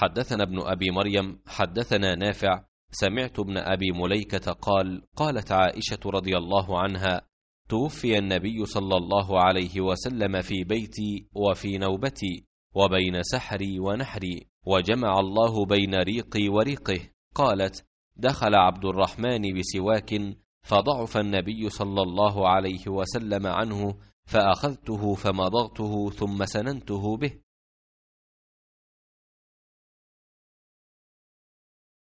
حدثنا ابن أبي مريم حدثنا نافع سمعت ابن أبي مليكة قال قالت عائشة رضي الله عنها توفي النبي صلى الله عليه وسلم في بيتي وفي نوبتي وبين سحري ونحري وجمع الله بين ريقي وريقه قالت دخل عبد الرحمن بسواك فضعف النبي صلى الله عليه وسلم عنه فأخذته فمضغته ثم سننته به